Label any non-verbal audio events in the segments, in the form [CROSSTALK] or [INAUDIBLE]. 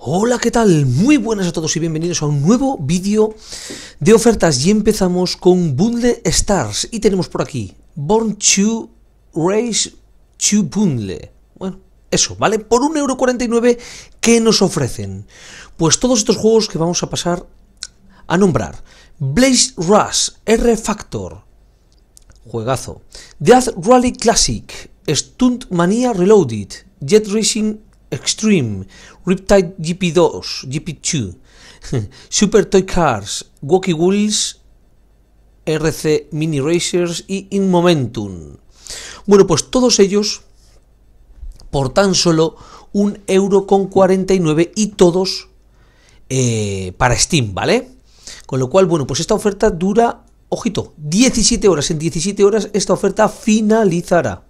Hola, ¿qué tal? Muy buenas a todos y bienvenidos a un nuevo vídeo de ofertas y empezamos con Bundle Stars y tenemos por aquí Born to Race to Bundle. Bueno, eso, ¿vale? Por 1,49€ ¿qué nos ofrecen? Pues todos estos juegos que vamos a pasar a nombrar. Blaze Rush, R-Factor, juegazo. Death Rally Classic, Stunt Mania Reloaded, Jet Racing Extreme, Riptide GP2, GP2, [LAUGHS] Super Toy Cars, Walkie Wheels, RC Mini Racers y In Momentum. Bueno, pues todos ellos por tan solo un euro con y todos eh, para Steam, ¿vale? Con lo cual, bueno, pues esta oferta dura, ojito, 17 horas. En 17 horas esta oferta finalizará.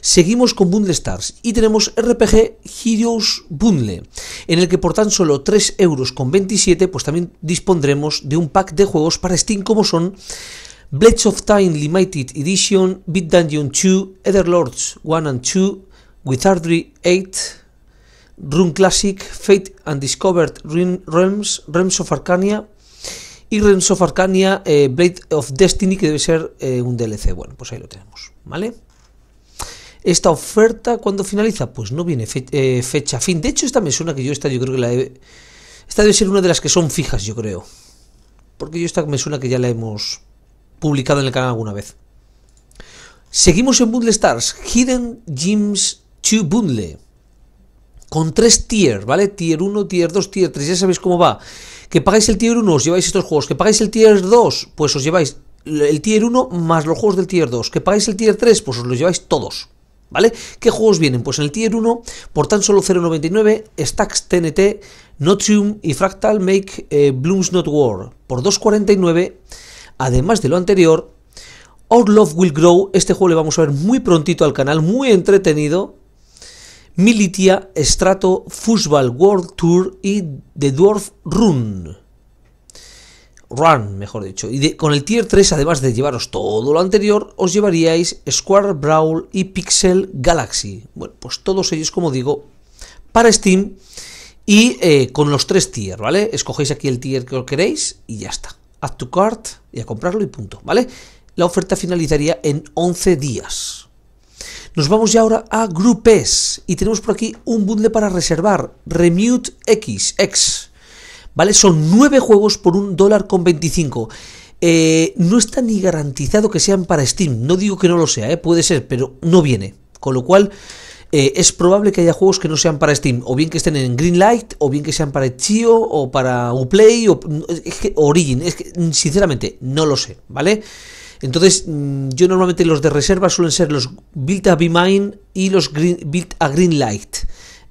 Seguimos con Bundle Stars y tenemos RPG Heroes Bundle, en el que por tan solo 3 euros con 27, pues también dispondremos de un pack de juegos para Steam como son Blades of Time Limited Edition, Beat Dungeon 2, Lords 1 and 2, Wizardry 8, Rune Classic, Fate and Discovered Realms, Realms of Arcania, y Realms of Arcania eh, Blade of Destiny, que debe ser eh, un DLC. Bueno, pues ahí lo tenemos, ¿vale? Esta oferta, ¿cuándo finaliza? Pues no viene eh, fecha fin. De hecho, esta me suena que yo esta, yo creo que la he, Esta debe ser una de las que son fijas, yo creo. Porque yo esta me suena que ya la hemos publicado en el canal alguna vez. Seguimos en Bundle Stars. Hidden Gems 2 Bundle. Con tres tier, ¿vale? Tier 1, tier 2, tier 3. Ya sabéis cómo va. Que pagáis el tier 1, os lleváis estos juegos. Que pagáis el tier 2, pues os lleváis el tier 1 más los juegos del tier 2. Que pagáis el tier 3, pues os los lleváis todos. ¿Vale? ¿Qué juegos vienen? Pues en el Tier 1, por tan solo 0.99, Stacks TNT, Notium y Fractal Make eh, Blooms Not War. Por 2.49, además de lo anterior, Our Love Will Grow, este juego le vamos a ver muy prontito al canal, muy entretenido. Militia, Strato, Fußball World Tour y The Dwarf Run. Run, mejor dicho. Y con el Tier 3, además de llevaros todo lo anterior, os llevaríais Square Brawl y Pixel Galaxy. Bueno, pues todos ellos, como digo, para Steam y eh, con los tres tier, ¿vale? Escogéis aquí el tier que os queréis y ya está. Add to cart y a comprarlo y punto, ¿vale? La oferta finalizaría en 11 días. Nos vamos ya ahora a Groupes. y tenemos por aquí un bundle para reservar, Remute X, X ¿vale? Son nueve juegos por un dólar con 25. Eh, no está ni garantizado que sean para Steam. No digo que no lo sea, ¿eh? puede ser, pero no viene. Con lo cual, eh, es probable que haya juegos que no sean para Steam. O bien que estén en Greenlight, o bien que sean para Chio, o para Uplay, o es Origin. Es que, sinceramente, no lo sé, ¿vale? Entonces, mm, yo normalmente los de reserva suelen ser los Built a Be Mine y los Built a Greenlight.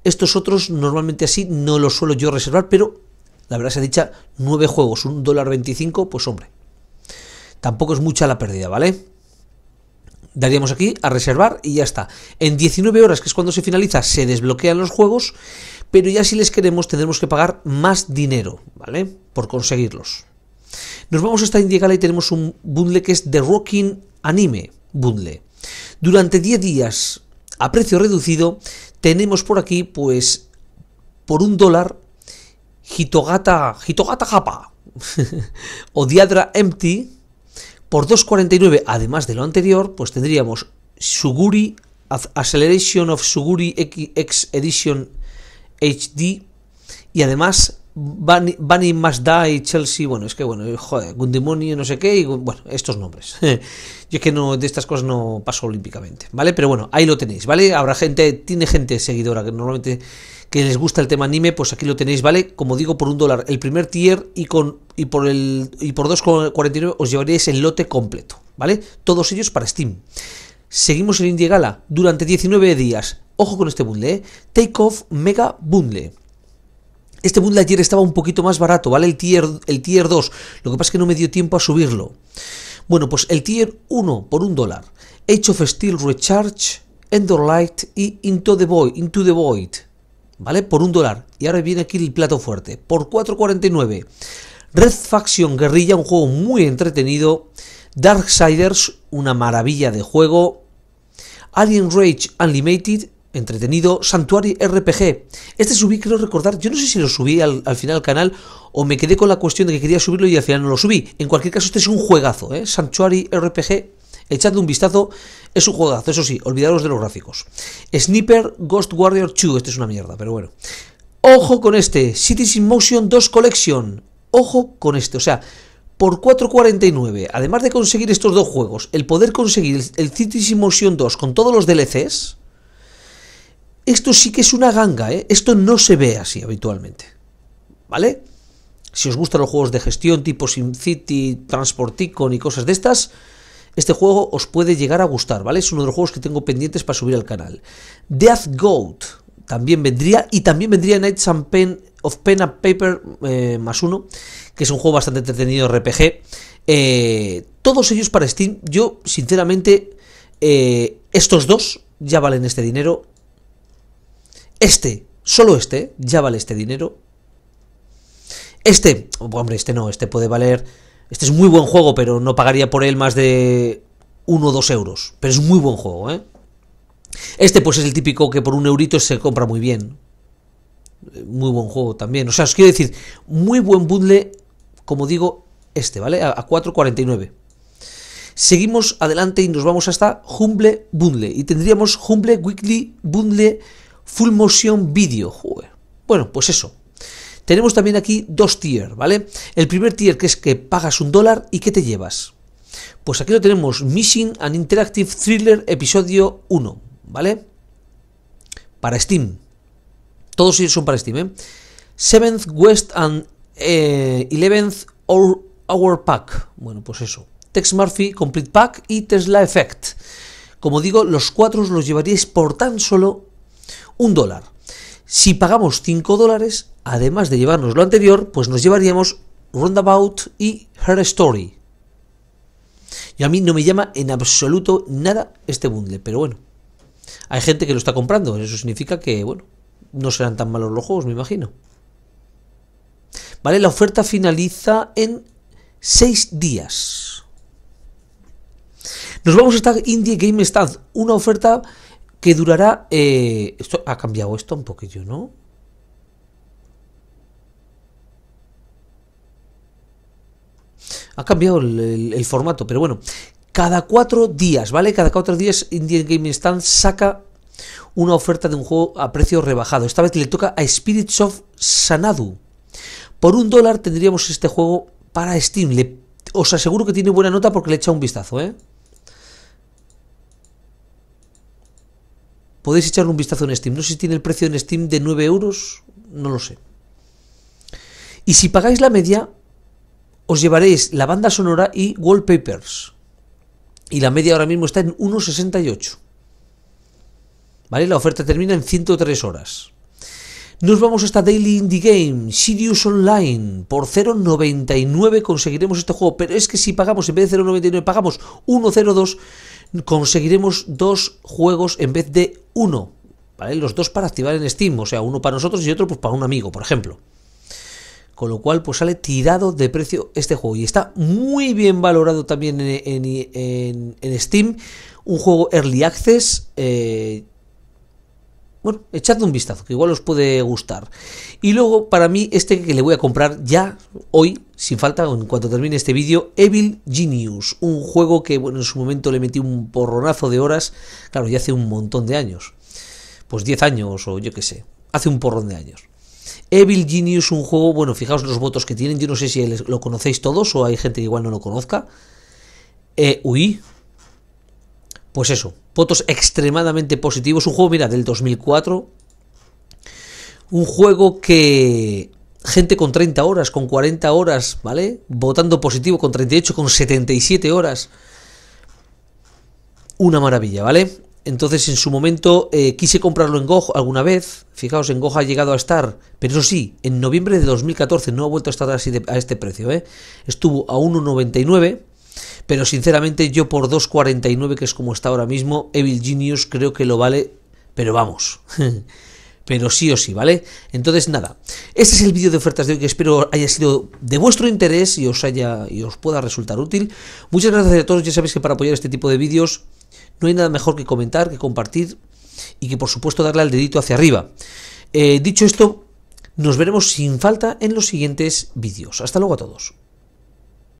Estos otros, normalmente así, no los suelo yo reservar, pero la verdad se ha dicho 9 juegos, un dólar 25, pues hombre, tampoco es mucha la pérdida, ¿vale? Daríamos aquí a reservar y ya está. En 19 horas, que es cuando se finaliza, se desbloquean los juegos, pero ya si les queremos tendremos que pagar más dinero, ¿vale? Por conseguirlos. Nos vamos a esta Indiegala y tenemos un bundle que es The Rocking Anime Bundle. Durante 10 días a precio reducido tenemos por aquí pues por un dólar Hitogata, Hitogata Japa [LAUGHS] o Diadra Empty, por 2.49, además de lo anterior, pues tendríamos Suguri, Acceleration of Suguri X Edition HD, y además Bunny Must Die, y Chelsea, bueno, es que bueno, joder, Gundimoni, no sé qué, y bueno, estos nombres. [LAUGHS] Yo es que no, de estas cosas no paso olímpicamente, ¿vale? Pero bueno, ahí lo tenéis, ¿vale? Habrá gente, tiene gente seguidora que normalmente que les gusta el tema anime, pues aquí lo tenéis, ¿vale? Como digo, por un dólar el primer tier y con y por el y por 2,49 os llevaréis el lote completo, ¿vale? Todos ellos para Steam. Seguimos en Indie Gala durante 19 días. Ojo con este bundle, ¿eh? Take Off Mega Bundle. Este ayer estaba un poquito más barato, ¿vale? El tier, el tier 2. Lo que pasa es que no me dio tiempo a subirlo. Bueno, pues el tier 1 por un dólar. Age of Steel Recharge, light y Into the Void. Into the Void ¿Vale? Por un dólar. Y ahora viene aquí el plato fuerte. Por 4,49. Red Faction Guerrilla, un juego muy entretenido. Darksiders, una maravilla de juego. Alien Rage Unlimited, entretenido Sanctuary RPG. Este subí, creo recordar, yo no sé si lo subí al, final al canal o me quedé con la cuestión de que quería subirlo y al final no lo subí. En cualquier caso, este es un juegazo, ¿eh? Sanctuary RPG. Echadle un vistazo, es un juegazo, eso sí, olvidaros de los gráficos. Sniper Ghost Warrior 2, este es una mierda, pero bueno. Ojo con este, Cities in Motion 2 Collection. Ojo con este, o sea, por 4.49, además de conseguir estos dos juegos, el poder conseguir el, el Cities in Motion 2 con todos los DLCs, esto sí que es una ganga, ¿eh? esto no se ve así habitualmente. ¿Vale? Si os gustan los juegos de gestión tipo SimCity, Transporticon y cosas de estas, este juego os puede llegar a gustar, ¿vale? Es uno de los juegos que tengo pendientes para subir al canal. Death Goat también vendría, y también vendría Night's and Pen of Pen and Paper eh, más uno, que es un juego bastante entretenido RPG. Eh, todos ellos para Steam, yo sinceramente, eh, estos dos ya valen este dinero este, solo este, ya vale este dinero. Este, hombre, este no, este puede valer... Este es muy buen juego, pero no pagaría por él más de 1 o 2 euros. Pero es muy buen juego, ¿eh? Este pues es el típico que por un eurito se compra muy bien. Muy buen juego también. O sea, os quiero decir, muy buen bundle, como digo, este, ¿vale? A 4.49. Seguimos adelante y nos vamos hasta Humble Bundle. Y tendríamos Humble Weekly Bundle Full Motion Video. Bueno, pues eso. Tenemos también aquí dos tier, ¿vale? El primer tier que es que pagas un dólar y que te llevas. Pues aquí lo tenemos, Missing an Interactive Thriller Episodio 1, ¿vale? Para Steam. Todos ellos son para Steam, ¿eh? Seventh West and 11 eh, Eleventh Our Hour Pack. Bueno, pues eso. Tex Murphy Complete Pack y Tesla Effect. Como digo, los cuatro los llevaríais por tan solo un dólar. Si pagamos 5 dólares, además de llevarnos lo anterior, pues nos llevaríamos Roundabout y Her Story. Y a mí no me llama en absoluto nada este bundle, pero bueno. Hay gente que lo está comprando, eso significa que, bueno, no serán tan malos los juegos, me imagino. Vale, la oferta finaliza en 6 días. Nos vamos a estar Indie Game Stand, una oferta que durará... Eh, ha cambiado esto un poquillo, ¿no? Ha cambiado el, formato, pero bueno, cada cuatro días, ¿vale? Cada cuatro días Indie Game Stand saca una oferta de un juego a precio rebajado. Esta vez le toca a Spirits of Sanadu. Por un dólar tendríamos este juego para Steam. os aseguro que tiene buena nota porque le echa un vistazo, ¿eh? Podéis echarle un vistazo en Steam. No sé si tiene el precio en Steam de 9 euros, no lo sé. Y si pagáis la media, os llevaréis la banda sonora y wallpapers. Y la media ahora mismo está en 1,68. ¿Vale? La oferta termina en 103 horas. Nos vamos hasta Daily Indie Game, Sirius Online. Por 0,99 conseguiremos este juego. Pero es que si pagamos, en vez de 0,99, pagamos 1,02 conseguiremos dos juegos en vez de uno. ¿vale? Los dos para activar en Steam, o sea, uno para nosotros y otro pues, para un amigo, por ejemplo. Con lo cual, pues sale tirado de precio este juego. Y está muy bien valorado también en, Steam. Un juego Early Access. Eh, bueno, echadle un vistazo, que igual os puede gustar. Y luego, para mí, este que le voy a comprar ya, hoy, sin falta, en cuanto termine este vídeo, Evil Genius, un juego que, bueno, en su momento le metí un porronazo de horas, claro, ya hace un montón de años, pues 10 años o yo qué sé, hace un porrón de años. Evil Genius, un juego, bueno, fijaos los votos que tienen, yo no sé si lo conocéis todos o hay gente que igual no lo conozca. Eh, uy, pues eso, votos extremadamente positivos. Un juego, mira, del 2004. Un juego que gente con 30 horas, con 40 horas, ¿vale? Votando positivo con 38, con 77 horas. Una maravilla, ¿vale? Entonces en su momento eh, quise comprarlo en GOG alguna vez. Fijaos, en GOG ha llegado a estar, pero eso sí, en noviembre de 2014 no ha vuelto a estar así a este precio. ¿eh? Estuvo a 1,99 pero sinceramente yo por 2.49, que es como está ahora mismo, Evil Genius creo que lo vale, pero vamos. [LAUGHS] pero sí o sí, ¿vale? Entonces nada, este es el vídeo de ofertas de hoy que espero haya sido de vuestro interés y os haya y os pueda resultar útil. Muchas gracias a todos, ya sabéis que para apoyar este tipo de vídeos no hay nada mejor que comentar, que compartir y que por supuesto darle al dedito hacia arriba. Eh, dicho esto, nos veremos sin falta en los siguientes vídeos. Hasta luego a todos.